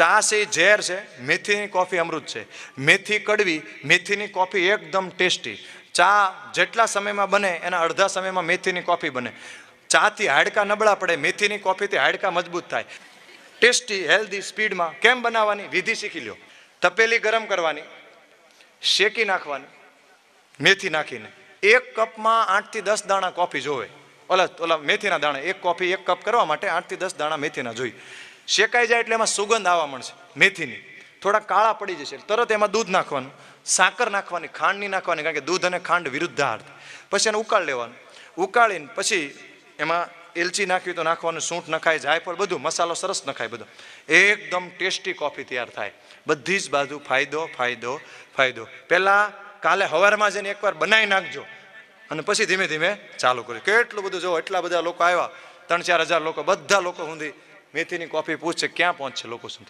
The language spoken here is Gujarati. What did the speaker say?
ચા છે ઝેર છે મેથીની કોફી અમૃત છે મેથી કડવી મેથીની કોફી એકદમ ટેસ્ટી ચા જેટલા સમયમાં બને એના અડધા સમયમાં મેથીની કોફી બને ચાથી હાડકા નબળા પડે મેથીની કોફીથી હાડકા મજબૂત થાય ટેસ્ટી હેલ્ધી સ્પીડમાં કેમ બનાવવાની વિધિ શીખી લ્યો તપેલી ગરમ કરવાની શેકી નાખવાની મેથી નાખીને એક કપમાં આઠથી દસ દાણા કોફી જોવે ઓલા ઓલા મેથીના દાણા એક કોફી એક કપ કરવા માટે આઠથી દસ દાણા મેથીના જોઈએ શેકાઈ જાય એટલે એમાં સુગંધ આવવા મળશે મેથીની થોડા કાળા પડી જશે તરત એમાં દૂધ નાખવાનું સાકર નાખવાની ખાંડ નહીં નાખવાની કારણ કે દૂધ અને ખાંડ વિરુદ્ધ વિરુદ્ધાર્થ પછી એને ઉકાળ લેવાનું ઉકાળીને પછી એમાં એલચી નાખવી તો નાખવાનું સૂંઠ નખાય જાયફળ બધું મસાલો સરસ નખાય બધો એકદમ ટેસ્ટી કોફી તૈયાર થાય બધી જ બાજુ ફાયદો ફાયદો ફાયદો પહેલાં કાલે હવારમાં જઈને એકવાર બનાવી નાખજો અને પછી ધીમે ધીમે ચાલુ કર્યું કેટલું બધું જો એટલા બધા લોકો આવ્યા ત્રણ ચાર હજાર લોકો બધા લોકો સુધી મેથીની કોફી પૂછશે ક્યાં પહોંચશે લોકો સુધી